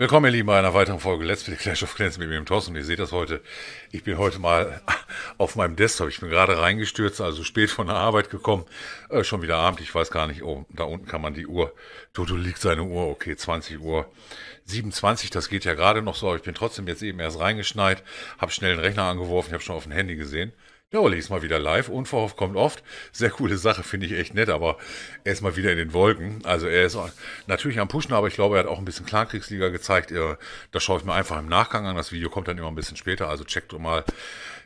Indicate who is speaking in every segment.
Speaker 1: Willkommen, ihr Lieben, bei einer weiteren Folge Let's Play Clash of Clans mit mir im Thorsten. Ihr seht das heute. Ich bin heute mal auf meinem Desktop. Ich bin gerade reingestürzt, also spät von der Arbeit gekommen. Äh, schon wieder Abend, ich weiß gar nicht. Oh, da unten kann man die Uhr. Toto liegt seine Uhr. Okay, 20 Uhr 27, das geht ja gerade noch so. Aber ich bin trotzdem jetzt eben erst reingeschneit, habe schnell den Rechner angeworfen, ich habe schon auf dem Handy gesehen. Ja, Olli ist mal wieder live. Unverhofft kommt oft. Sehr coole Sache, finde ich echt nett, aber er ist mal wieder in den Wolken. Also er ist natürlich am Pushen, aber ich glaube, er hat auch ein bisschen Klankriegsliga gezeigt. Das schaue ich mir einfach im Nachgang an. Das Video kommt dann immer ein bisschen später. Also checkt mal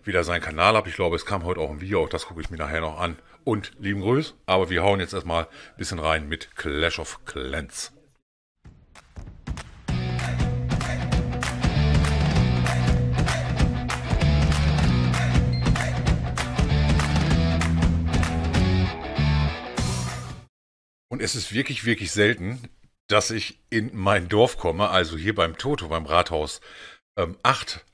Speaker 1: wieder seinen Kanal ab. Ich glaube, es kam heute auch ein Video. Auch das gucke ich mir nachher noch an. Und lieben Grüß. Aber wir hauen jetzt erstmal ein bisschen rein mit Clash of Clans. es ist wirklich, wirklich selten, dass ich in mein Dorf komme, also hier beim Toto, beim Rathaus. Ähm,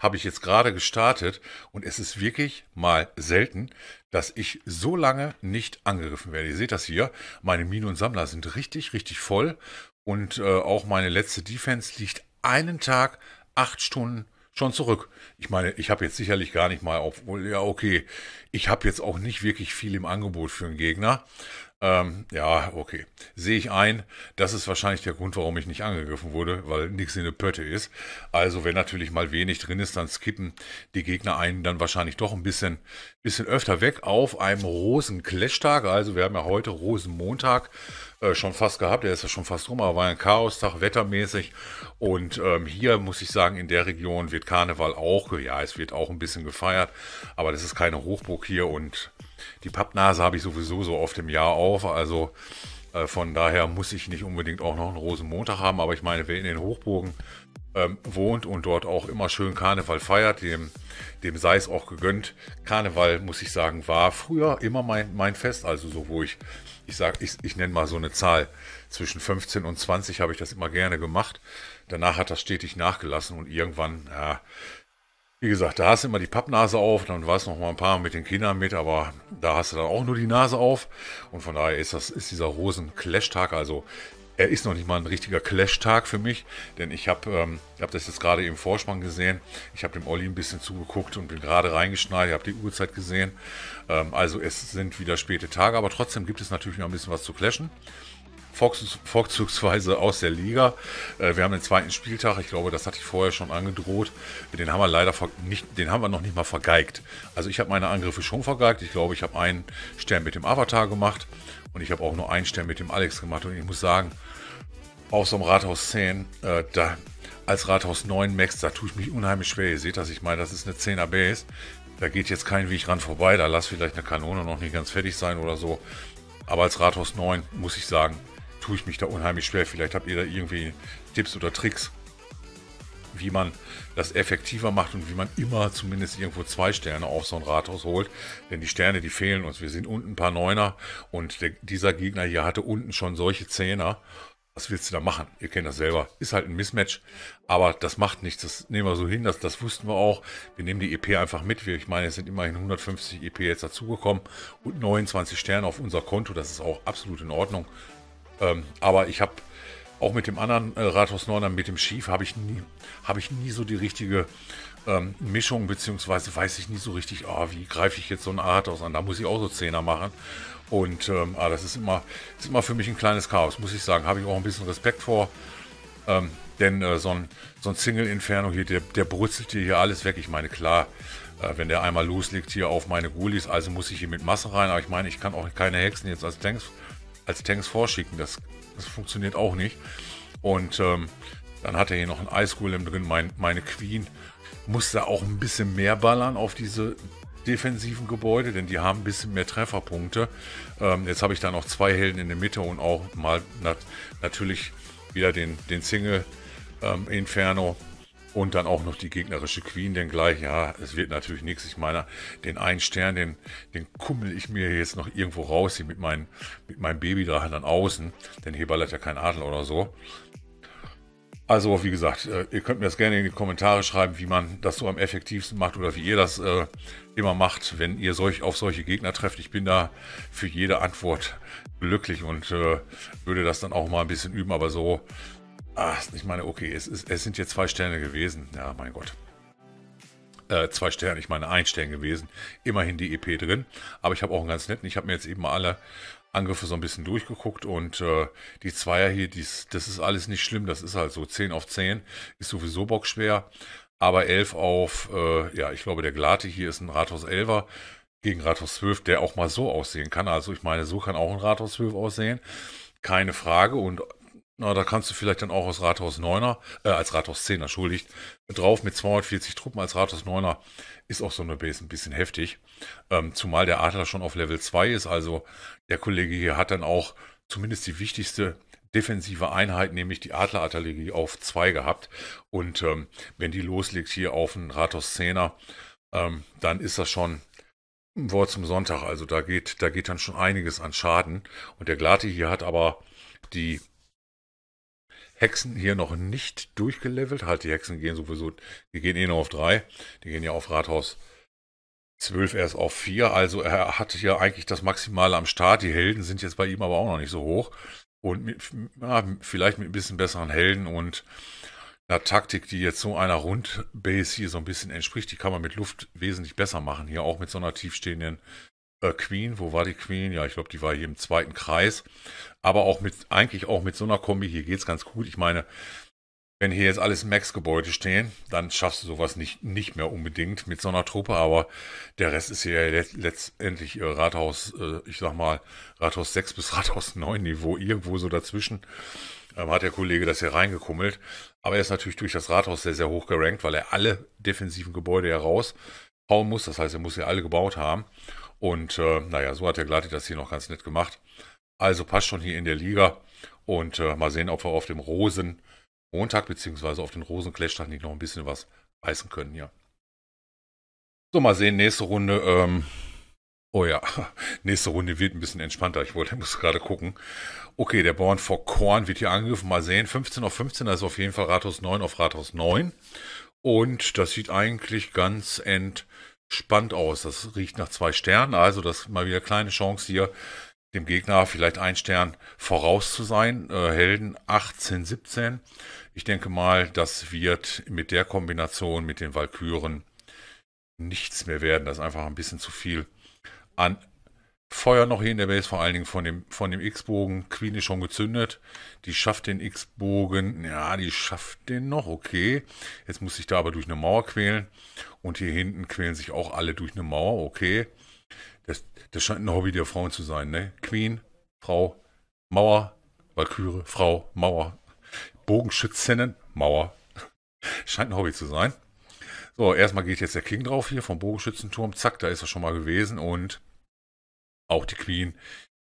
Speaker 1: habe ich jetzt gerade gestartet und es ist wirklich mal selten, dass ich so lange nicht angegriffen werde. Ihr seht das hier, meine Minen und Sammler sind richtig, richtig voll und äh, auch meine letzte Defense liegt einen Tag, acht Stunden schon zurück. Ich meine, ich habe jetzt sicherlich gar nicht mal, obwohl, ja, okay, ich habe jetzt auch nicht wirklich viel im Angebot für einen Gegner. Ähm, ja, okay. Sehe ich ein. Das ist wahrscheinlich der Grund, warum ich nicht angegriffen wurde, weil nichts in der Pötte ist. Also, wenn natürlich mal wenig drin ist, dann skippen die Gegner einen dann wahrscheinlich doch ein bisschen, bisschen öfter weg auf einem Rosenclash-Tag. Also, wir haben ja heute Rosenmontag äh, schon fast gehabt. Der ist ja schon fast rum, aber war ein Chaostag, wettermäßig. Und ähm, hier muss ich sagen, in der Region wird Karneval auch, ja, es wird auch ein bisschen gefeiert, aber das ist keine Hochburg hier und die Pappnase habe ich sowieso so oft im Jahr auf. Also äh, von daher muss ich nicht unbedingt auch noch einen Rosenmontag haben. Aber ich meine, wer in den Hochburgen ähm, wohnt und dort auch immer schön Karneval feiert, dem, dem sei es auch gegönnt. Karneval, muss ich sagen, war früher immer mein, mein Fest. Also so, wo ich, ich sage, ich, ich nenne mal so eine Zahl. Zwischen 15 und 20 habe ich das immer gerne gemacht. Danach hat das stetig nachgelassen und irgendwann, ja, wie gesagt, da hast du immer die Pappnase auf, dann warst du noch mal ein paar mit den Kindern mit, aber da hast du dann auch nur die Nase auf. Und von daher ist das ist dieser Rosen-Clash-Tag, also er ist noch nicht mal ein richtiger Clash-Tag für mich, denn ich habe ähm, hab das jetzt gerade im Vorspann gesehen. Ich habe dem Olli ein bisschen zugeguckt und bin gerade reingeschneit. Ich habe die Uhrzeit gesehen. Ähm, also es sind wieder späte Tage, aber trotzdem gibt es natürlich noch ein bisschen was zu clashen vorzugsweise aus der Liga. Äh, wir haben den zweiten Spieltag, ich glaube, das hatte ich vorher schon angedroht. Den haben wir leider nicht, den haben wir noch nicht mal vergeigt. Also ich habe meine Angriffe schon vergeigt. Ich glaube, ich habe einen Stern mit dem Avatar gemacht und ich habe auch nur einen Stern mit dem Alex gemacht. Und ich muss sagen, auf so einem Rathaus 10, äh, da als Rathaus 9 Max, da tue ich mich unheimlich schwer. Ihr seht das, ich meine, das ist eine 10er Base. Da geht jetzt kein Weg ran vorbei. Da lass vielleicht eine Kanone noch nicht ganz fertig sein oder so. Aber als Rathaus 9 muss ich sagen, tue ich mich da unheimlich schwer. Vielleicht habt ihr da irgendwie Tipps oder Tricks, wie man das effektiver macht und wie man immer zumindest irgendwo zwei Sterne auf so ein Rathaus holt. Denn die Sterne, die fehlen uns. Wir sind unten ein paar Neuner und der, dieser Gegner hier hatte unten schon solche Zehner. Was willst du da machen? Ihr kennt das selber. Ist halt ein Mismatch, aber das macht nichts. Das nehmen wir so hin, das, das wussten wir auch. Wir nehmen die EP einfach mit. Ich meine, es sind immerhin 150 EP jetzt dazugekommen und 29 Sterne auf unser Konto. Das ist auch absolut in Ordnung. Ähm, aber ich habe auch mit dem anderen äh, Rathaus 9, mit dem Schief, habe ich, nie, hab ich nie so die richtige ähm, Mischung, beziehungsweise weiß ich nie so richtig, oh, wie greife ich jetzt so ein Rathaus an. Da muss ich auch so Zehner machen. Und ähm, ah, das ist immer, ist immer für mich ein kleines Chaos, muss ich sagen. Habe ich auch ein bisschen Respekt vor. Ähm, denn äh, so, ein, so ein Single Inferno hier, der, der brutzelt dir hier alles weg. Ich meine, klar, äh, wenn der einmal losliegt hier auf meine Ghoulies, also muss ich hier mit Masse rein. Aber ich meine, ich kann auch keine Hexen jetzt als Tanks als Tanks vorschicken. Das, das funktioniert auch nicht. Und ähm, dann hat er hier noch ein Ice Golem drin. Mein, meine Queen musste auch ein bisschen mehr ballern auf diese defensiven Gebäude, denn die haben ein bisschen mehr Trefferpunkte. Ähm, jetzt habe ich da noch zwei Helden in der Mitte und auch mal nat natürlich wieder den, den Single ähm, Inferno und dann auch noch die gegnerische Queen, denn gleich, ja, es wird natürlich nichts. Ich meine, den einen Stern, den, den kummel ich mir jetzt noch irgendwo raus, hier mit, mein, mit meinem Babydrachen dann außen, denn hier ballert ja kein Adel oder so. Also, wie gesagt, äh, ihr könnt mir das gerne in die Kommentare schreiben, wie man das so am effektivsten macht oder wie ihr das äh, immer macht, wenn ihr solch, auf solche Gegner trefft. Ich bin da für jede Antwort glücklich und äh, würde das dann auch mal ein bisschen üben, aber so Ach, ich meine, okay, es, ist, es sind jetzt zwei Sterne gewesen. Ja, mein Gott. Äh, zwei Sterne, ich meine ein Stern gewesen. Immerhin die EP drin. Aber ich habe auch einen ganz netten. Ich habe mir jetzt eben mal alle Angriffe so ein bisschen durchgeguckt und äh, die Zweier hier, dies, das ist alles nicht schlimm. Das ist halt so 10 auf 10 ist sowieso bockschwer. Aber 11 auf, äh, ja, ich glaube, der Glate hier ist ein Rathaus 11er gegen Rathaus 12, der auch mal so aussehen kann. Also ich meine, so kann auch ein Rathaus 12 aussehen. Keine Frage. Und na, da kannst du vielleicht dann auch als Rathaus 9er, äh, als Rathaus 10er, entschuldigt, drauf mit 240 Truppen als Rathaus 9er ist auch so eine Base ein bisschen heftig. Ähm, zumal der Adler schon auf Level 2 ist, also der Kollege hier hat dann auch zumindest die wichtigste defensive Einheit, nämlich die adler Adlerartillerie, auf 2 gehabt. Und ähm, wenn die loslegt hier auf den Rathaus 10er, ähm, dann ist das schon ein Wort zum Sonntag. Also da geht, da geht dann schon einiges an Schaden. Und der Glatte hier hat aber die Hexen hier noch nicht durchgelevelt. Halt, die Hexen gehen sowieso, die gehen eh nur auf 3. Die gehen ja auf Rathaus 12 erst auf 4. Also er hat hier eigentlich das Maximale am Start. Die Helden sind jetzt bei ihm aber auch noch nicht so hoch. Und mit, ja, vielleicht mit ein bisschen besseren Helden und einer Taktik, die jetzt so einer Rundbase hier so ein bisschen entspricht, die kann man mit Luft wesentlich besser machen. Hier auch mit so einer tiefstehenden äh, Queen, wo war die Queen? Ja, ich glaube, die war hier im zweiten Kreis. Aber auch mit, eigentlich auch mit so einer Kombi, hier geht es ganz gut. Ich meine, wenn hier jetzt alles Max-Gebäude stehen, dann schaffst du sowas nicht, nicht mehr unbedingt mit so einer Truppe, aber der Rest ist hier let, letztendlich äh, Rathaus, äh, ich sag mal, Rathaus 6 bis Rathaus 9 Niveau, irgendwo so dazwischen ähm, hat der Kollege das hier reingekummelt. Aber er ist natürlich durch das Rathaus sehr, sehr hoch gerankt, weil er alle defensiven Gebäude heraushauen muss. Das heißt, er muss hier alle gebaut haben. Und äh, naja, so hat der Gladi das hier noch ganz nett gemacht. Also passt schon hier in der Liga. Und äh, mal sehen, ob wir auf dem Rosen Montag beziehungsweise auf den Rosenklechtag nicht noch ein bisschen was reißen können hier. So, mal sehen, nächste Runde. Ähm, oh ja, nächste Runde wird ein bisschen entspannter. Ich wollte, muss gerade gucken. Okay, der Born vor Korn wird hier angegriffen. Mal sehen, 15 auf 15, also auf jeden Fall Rathaus 9 auf Rathaus 9. Und das sieht eigentlich ganz ent spannend aus. Das riecht nach zwei Sternen, also das ist mal wieder kleine Chance hier, dem Gegner vielleicht ein Stern voraus zu sein. Äh, Helden 18, 17. Ich denke mal, das wird mit der Kombination mit den Valkyren nichts mehr werden. Das ist einfach ein bisschen zu viel an Feuer noch hier in der Base, vor allen Dingen von dem, von dem X-Bogen. Queen ist schon gezündet. Die schafft den X-Bogen. Ja, die schafft den noch, okay. Jetzt muss ich da aber durch eine Mauer quälen. Und hier hinten quälen sich auch alle durch eine Mauer, okay. Das, das scheint ein Hobby der Frauen zu sein, ne? Queen, Frau, Mauer, Valkyrie, Frau, Mauer. Bogenschützinnen, Mauer. Scheint ein Hobby zu sein. So, erstmal geht jetzt der King drauf hier vom Bogenschützenturm. Zack, da ist er schon mal gewesen und auch die Queen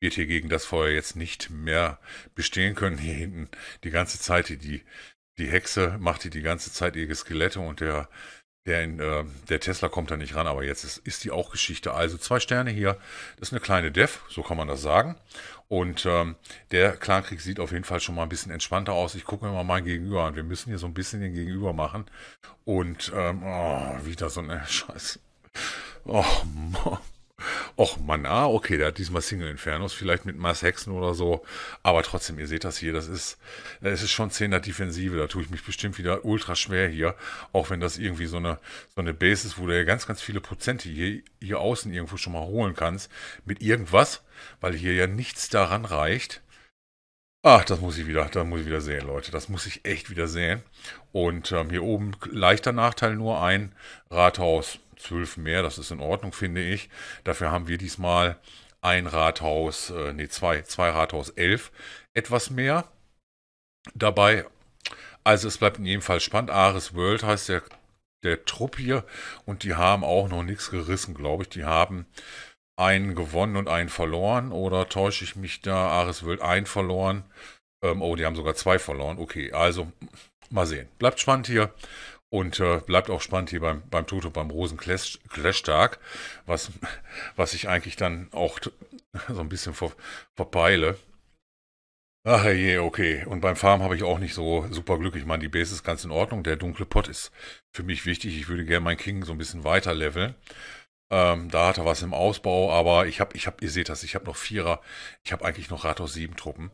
Speaker 1: wird hier gegen das Feuer jetzt nicht mehr bestehen können. Hier hinten die ganze Zeit, die, die, Hexe macht die die ganze Zeit ihre Skelette und der, der, in, äh, der Tesla kommt da nicht ran, aber jetzt ist, ist die auch Geschichte. Also zwei Sterne hier, das ist eine kleine Dev, so kann man das sagen. Und ähm, der Clankrieg sieht auf jeden Fall schon mal ein bisschen entspannter aus. Ich gucke mir mal mein Gegenüber an. Wir müssen hier so ein bisschen den Gegenüber machen. Und ähm, oh, wieder so eine Scheiße. Oh Mann. Och Mann, ah, okay, der hat diesmal Single Infernos, vielleicht mit Mars Hexen oder so. Aber trotzdem, ihr seht das hier, das ist, es ist schon 10er Defensive. Da tue ich mich bestimmt wieder ultra schwer hier. Auch wenn das irgendwie so eine, so eine Base ist, wo du ja ganz, ganz viele Prozente hier, hier außen irgendwo schon mal holen kannst. Mit irgendwas, weil hier ja nichts daran reicht. Ach, das muss ich wieder, das muss ich wieder sehen, Leute. Das muss ich echt wieder sehen. Und ähm, hier oben leichter Nachteil nur ein Rathaus zwölf mehr, das ist in Ordnung, finde ich. Dafür haben wir diesmal ein Rathaus, äh, nee, zwei, zwei Rathaus elf etwas mehr dabei. Also es bleibt in jedem Fall spannend. Ares World heißt der, der Trupp hier und die haben auch noch nichts gerissen, glaube ich. Die haben einen gewonnen und einen verloren oder täusche ich mich da? Ares World ein verloren. Ähm, oh, die haben sogar zwei verloren. Okay, also mal sehen. Bleibt spannend hier. Und äh, bleibt auch spannend hier beim, beim Toto, beim Rosenclash-Tag, was, was ich eigentlich dann auch so ein bisschen ver, verpeile. Ach je, okay. Und beim Farm habe ich auch nicht so super Glück. Ich meine, die Base ist ganz in Ordnung. Der dunkle Pot ist für mich wichtig. Ich würde gerne meinen King so ein bisschen weiter leveln. Ähm, da hat er was im Ausbau, aber ich habe, ich habe, ihr seht das, ich habe noch Vierer. Ich habe eigentlich noch Rathaus 7 Truppen.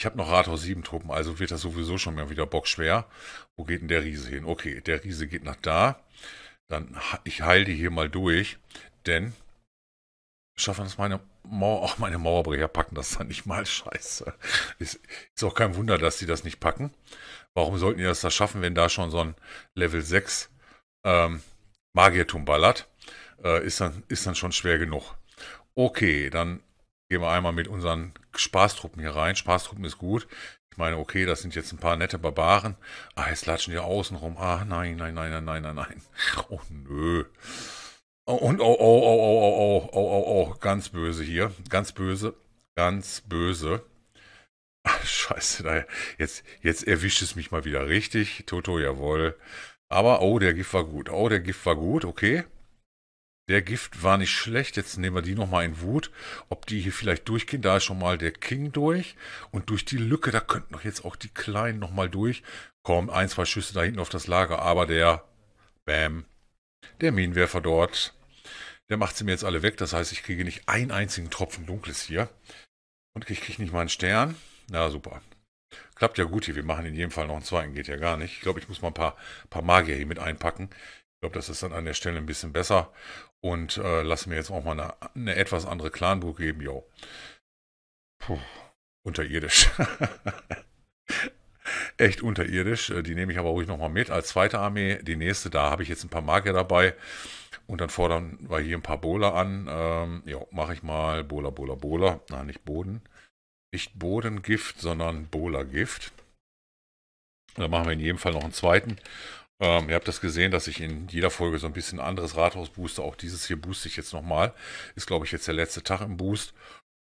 Speaker 1: Ich habe noch Rathaus 7 Truppen, also wird das sowieso schon mal wieder bockschwer. Wo geht denn der Riese hin? Okay, der Riese geht nach da. Dann ich heile die hier mal durch, denn schaffen das meine Mauer, auch meine Mauerbrecher packen das dann nicht mal. Scheiße. Ist, ist auch kein Wunder, dass sie das nicht packen. Warum sollten die das da schaffen, wenn da schon so ein Level 6 ähm, Magiertum ballert? Äh, ist, dann, ist dann schon schwer genug. Okay, dann gehen wir einmal mit unseren Spaßtruppen hier rein. Spaßtruppen ist gut. Ich meine, okay, das sind jetzt ein paar nette Barbaren. Ah, jetzt latschen die außen rum. Ah, nein, nein, nein, nein, nein, nein, nein. Oh, nö. Oh, und oh, oh, oh, oh, oh, oh, oh, oh, oh, ganz böse hier. Ganz böse. Ganz böse. Ach, scheiße, jetzt, jetzt erwischt es mich mal wieder richtig. Toto, jawohl. Aber, oh, der Gift war gut. Oh, der Gift war gut, okay. Der Gift war nicht schlecht. Jetzt nehmen wir die nochmal in Wut. Ob die hier vielleicht durchgehen. Da ist schon mal der King durch. Und durch die Lücke, da könnten doch jetzt auch die Kleinen nochmal durch. Kommen ein, zwei Schüsse da hinten auf das Lager. Aber der, bam, der Minenwerfer dort, der macht sie mir jetzt alle weg. Das heißt, ich kriege nicht einen einzigen Tropfen Dunkles hier. Und ich kriege nicht mal einen Stern. Na, super. Klappt ja gut hier. Wir machen in jedem Fall noch einen zweiten. Geht ja gar nicht. Ich glaube, ich muss mal ein paar, paar Magier hier mit einpacken. Ich glaube, das ist dann an der Stelle ein bisschen besser. Und äh, lassen wir jetzt auch mal eine, eine etwas andere Clanburg geben, jo. Puh, unterirdisch. Echt unterirdisch. Äh, die nehme ich aber ruhig nochmal mit als zweite Armee. Die nächste, da habe ich jetzt ein paar Marker dabei. Und dann fordern wir hier ein paar Bowler an. Ähm, ja, mache ich mal Bowler, Bowler, Bowler. Nein, nicht Boden. Nicht Bodengift, sondern Bola-Gift. Da machen wir in jedem Fall noch einen zweiten. Ähm, ihr habt das gesehen, dass ich in jeder Folge so ein bisschen anderes Rathaus booste. Auch dieses hier booste ich jetzt nochmal. Ist, glaube ich, jetzt der letzte Tag im Boost.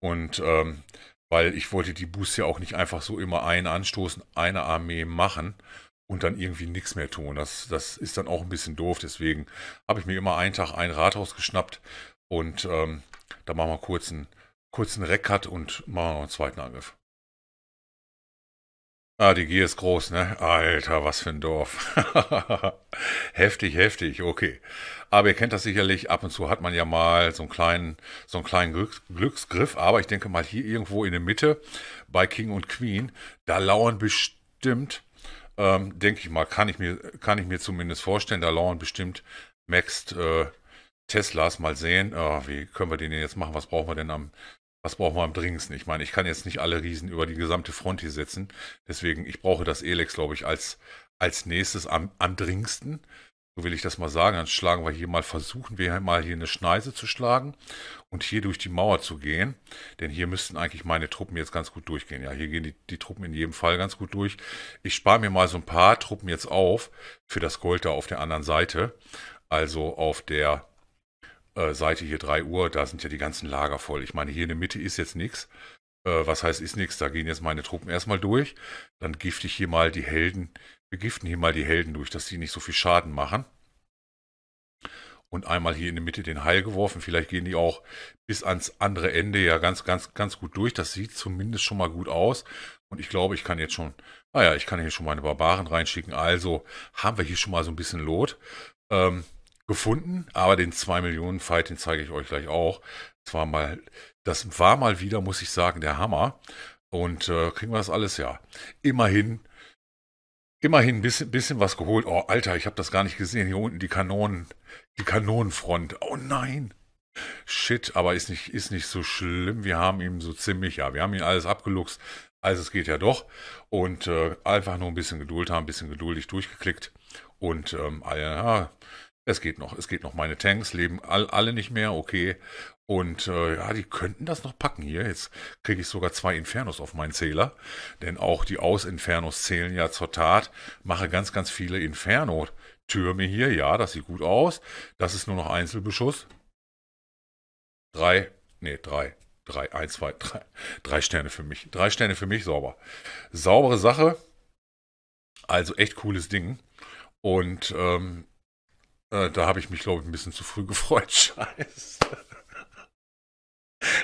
Speaker 1: Und ähm, weil ich wollte die Boost ja auch nicht einfach so immer einen anstoßen, eine Armee machen und dann irgendwie nichts mehr tun. Das, das ist dann auch ein bisschen doof. Deswegen habe ich mir immer einen Tag ein Rathaus geschnappt und ähm, da machen wir kurz einen kurzen Reck-Cut und machen wir einen zweiten Angriff. Ah, die Gier ist groß, ne? Alter, was für ein Dorf. heftig, heftig, okay. Aber ihr kennt das sicherlich, ab und zu hat man ja mal so einen kleinen, so einen kleinen Glücks Glücksgriff, aber ich denke mal hier irgendwo in der Mitte bei King und Queen, da lauern bestimmt, ähm, denke ich mal, kann ich, mir, kann ich mir zumindest vorstellen, da lauern bestimmt Max äh, Teslas, mal sehen, oh, wie können wir den jetzt machen, was brauchen wir denn am was brauchen wir am dringendsten? Ich meine, ich kann jetzt nicht alle Riesen über die gesamte Front hier setzen. Deswegen, ich brauche das Elex, glaube ich, als, als nächstes am, am dringendsten. So will ich das mal sagen. Dann schlagen wir hier mal, versuchen wir mal hier eine Schneise zu schlagen und hier durch die Mauer zu gehen. Denn hier müssten eigentlich meine Truppen jetzt ganz gut durchgehen. Ja, hier gehen die, die Truppen in jedem Fall ganz gut durch. Ich spare mir mal so ein paar Truppen jetzt auf für das Gold da auf der anderen Seite. Also auf der äh, Seite hier 3 Uhr, da sind ja die ganzen Lager voll. Ich meine, hier in der Mitte ist jetzt nichts. Äh, was heißt, ist nichts? Da gehen jetzt meine Truppen erstmal durch. Dann gifte ich hier mal die Helden, wir giften hier mal die Helden durch, dass die nicht so viel Schaden machen. Und einmal hier in der Mitte den Heil geworfen. Vielleicht gehen die auch bis ans andere Ende ja ganz, ganz, ganz gut durch. Das sieht zumindest schon mal gut aus. Und ich glaube, ich kann jetzt schon, naja, ich kann hier schon meine Barbaren reinschicken. Also haben wir hier schon mal so ein bisschen Lot. Ähm, gefunden, aber den 2 Millionen Fight, den zeige ich euch gleich auch. Das war mal, das war mal wieder, muss ich sagen, der Hammer. Und äh, kriegen wir das alles ja. Immerhin, immerhin ein bisschen, bisschen was geholt. Oh, Alter, ich habe das gar nicht gesehen. Hier unten die Kanonen, die Kanonenfront. Oh nein. Shit, aber ist nicht, ist nicht so schlimm. Wir haben ihm so ziemlich, ja, wir haben ihn alles abgeluchst. Also es geht ja doch. Und äh, einfach nur ein bisschen Geduld haben, ein bisschen geduldig durchgeklickt. Und ähm, ja, es geht noch, es geht noch. Meine Tanks leben all, alle nicht mehr, okay. Und äh, ja, die könnten das noch packen hier. Jetzt kriege ich sogar zwei Infernos auf meinen Zähler. Denn auch die Aus-Infernos zählen ja zur Tat. Mache ganz, ganz viele Inferno-Türme hier. Ja, das sieht gut aus. Das ist nur noch Einzelbeschuss. Drei, nee, drei. Drei, eins, zwei, drei. Drei Sterne für mich. Drei Sterne für mich, sauber. Saubere Sache. Also echt cooles Ding. Und ähm, äh, da habe ich mich, glaube ich, ein bisschen zu früh gefreut. Scheiße.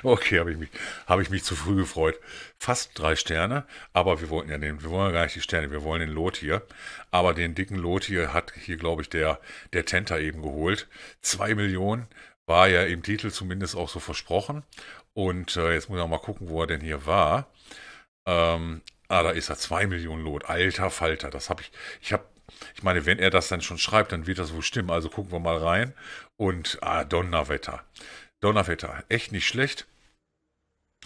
Speaker 1: Okay, habe ich, mich, hab ich mich zu früh gefreut. Fast drei Sterne, aber wir wollten ja den, wir wollen ja gar nicht die Sterne, wir wollen den Lot hier. Aber den dicken Lot hier hat hier, glaube ich, der, der Tenter eben geholt. Zwei Millionen war ja im Titel zumindest auch so versprochen. Und äh, jetzt muss ich auch mal gucken, wo er denn hier war. Ähm, ah, da ist er, zwei Millionen Lot. Alter Falter, das habe ich, ich habe ich meine, wenn er das dann schon schreibt, dann wird das wohl stimmen. Also gucken wir mal rein. Und ah, Donnerwetter. Donnerwetter, echt nicht schlecht.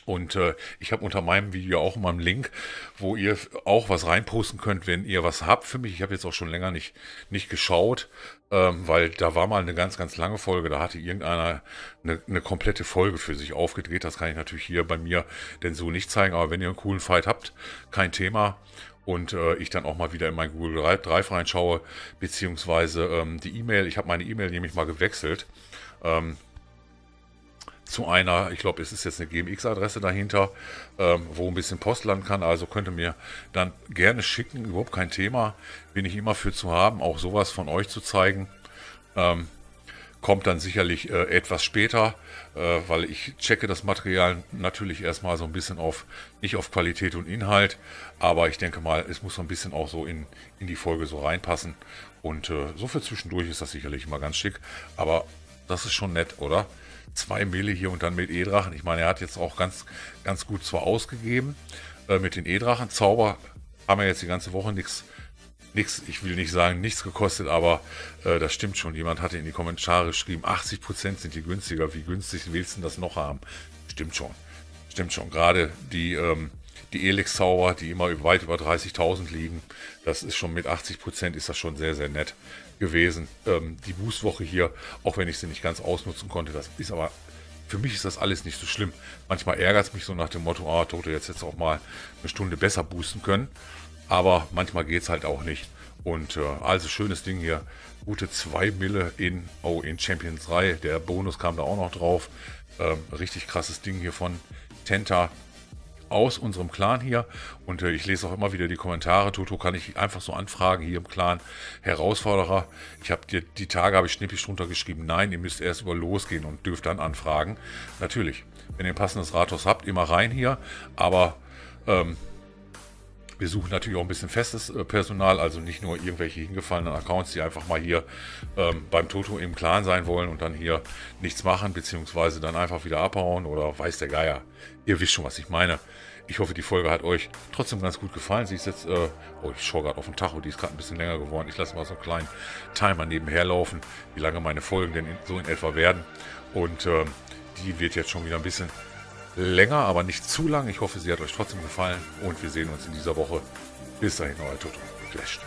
Speaker 1: Und äh, ich habe unter meinem Video auch mal einen Link, wo ihr auch was reinposten könnt, wenn ihr was habt für mich. Ich habe jetzt auch schon länger nicht, nicht geschaut, ähm, weil da war mal eine ganz, ganz lange Folge. Da hatte irgendeiner eine, eine komplette Folge für sich aufgedreht. Das kann ich natürlich hier bei mir denn so nicht zeigen. Aber wenn ihr einen coolen Fight habt, kein Thema und äh, ich dann auch mal wieder in mein Google Drive reinschaue, beziehungsweise ähm, die E-Mail, ich habe meine E-Mail nämlich mal gewechselt ähm, zu einer, ich glaube, es ist jetzt eine GMX-Adresse dahinter, ähm, wo ein bisschen Post landen kann, also könnt ihr mir dann gerne schicken, überhaupt kein Thema, bin ich immer für zu haben, auch sowas von euch zu zeigen. Ähm, kommt dann sicherlich äh, etwas später, äh, weil ich checke das Material natürlich erstmal so ein bisschen auf, nicht auf Qualität und Inhalt, aber ich denke mal, es muss so ein bisschen auch so in, in die Folge so reinpassen. Und äh, so für zwischendurch ist das sicherlich immer ganz schick, aber das ist schon nett, oder? Zwei Mille hier und dann mit E-Drachen. Ich meine, er hat jetzt auch ganz, ganz gut zwar ausgegeben äh, mit den E-Drachen. Zauber haben wir jetzt die ganze Woche nichts nichts, ich will nicht sagen nichts gekostet, aber äh, das stimmt schon. Jemand hatte in die Kommentare geschrieben, 80% Prozent sind die günstiger. Wie günstig willst du das noch haben? Stimmt schon. Stimmt schon. Gerade die, ähm, die Elix-Zauber, die immer weit über 30.000 liegen, das ist schon mit 80% Prozent ist das schon sehr, sehr nett gewesen. Ähm, die Boostwoche hier, auch wenn ich sie nicht ganz ausnutzen konnte, das ist aber für mich ist das alles nicht so schlimm. Manchmal ärgert es mich so nach dem Motto, ah, Toto, jetzt jetzt auch mal eine Stunde besser boosten können aber manchmal geht es halt auch nicht. Und äh, also schönes Ding hier. Gute 2 Mille in, oh, in Champions 3. Der Bonus kam da auch noch drauf. Ähm, richtig krasses Ding hier von Tenta aus unserem Clan hier. Und äh, ich lese auch immer wieder die Kommentare. Toto kann ich einfach so anfragen hier im Clan. Herausforderer. Ich habe dir die Tage habe ich schnippisch drunter geschrieben. Nein, ihr müsst erst über losgehen und dürft dann anfragen. Natürlich, wenn ihr ein passendes Rathaus habt, immer rein hier. Aber ähm, wir suchen natürlich auch ein bisschen festes äh, Personal, also nicht nur irgendwelche hingefallenen Accounts, die einfach mal hier ähm, beim Toto im Clan sein wollen und dann hier nichts machen, beziehungsweise dann einfach wieder abhauen oder weiß der Geier. Ihr wisst schon, was ich meine. Ich hoffe, die Folge hat euch trotzdem ganz gut gefallen. Sie ist jetzt, äh, oh, ich schaue gerade auf den Tacho, die ist gerade ein bisschen länger geworden. Ich lasse mal so einen kleinen Timer nebenher laufen, wie lange meine Folgen denn in, so in etwa werden. Und äh, die wird jetzt schon wieder ein bisschen länger, aber nicht zu lang. Ich hoffe, sie hat euch trotzdem gefallen und wir sehen uns in dieser Woche. Bis dahin, euer Toto. Flash.